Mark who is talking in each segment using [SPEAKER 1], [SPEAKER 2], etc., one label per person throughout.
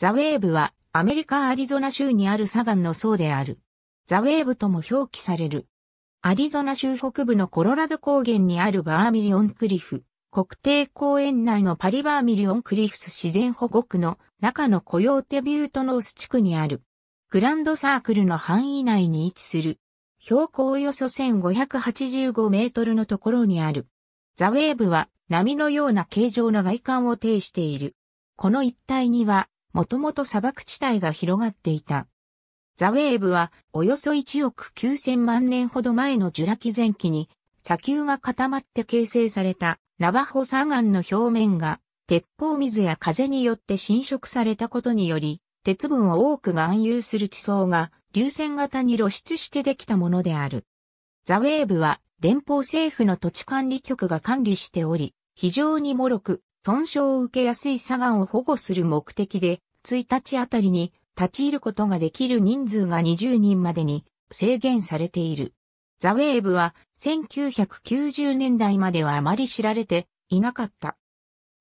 [SPEAKER 1] ザ・ウェーブはアメリカ・アリゾナ州にあるサガンの層である。ザ・ウェーブとも表記される。アリゾナ州北部のコロラド高原にあるバーミリオンクリフ。国定公園内のパリバーミリオンクリフス自然保護区の中のコヨーテビュートノース地区にある。グランドサークルの範囲内に位置する。標高およそ1585メートルのところにある。ザ・ウェーブは波のような形状の外観を呈している。この一帯にはもともと砂漠地帯が広がっていた。ザ・ウェーブはおよそ1億9000万年ほど前のジュラ紀前期に砂丘が固まって形成されたナバホ砂岩の表面が鉄砲水や風によって侵食されたことにより鉄分を多く含有する地層が流線型に露出してできたものである。ザ・ウェーブは連邦政府の土地管理局が管理しており、非常に脆く、損傷を受けやすい砂岩を保護する目的で、1日あたりに立ち入ることができる人数が20人までに制限されている。ザ・ウェーブは1990年代まではあまり知られていなかった。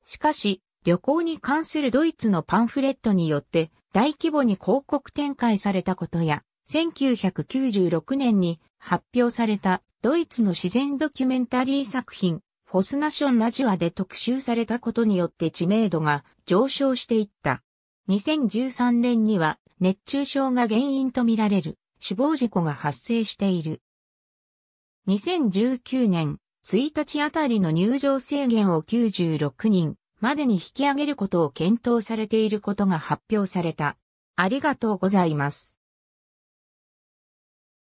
[SPEAKER 1] しかし、旅行に関するドイツのパンフレットによって大規模に広告展開されたことや、1996年に発表されたドイツの自然ドキュメンタリー作品フォスナション・ナジュアで特集されたことによって知名度が上昇していった。2013年には熱中症が原因とみられる死亡事故が発生している。2019年1日あたりの入場制限を96人までに引き上げることを検討されていることが発表された。ありがとうございます。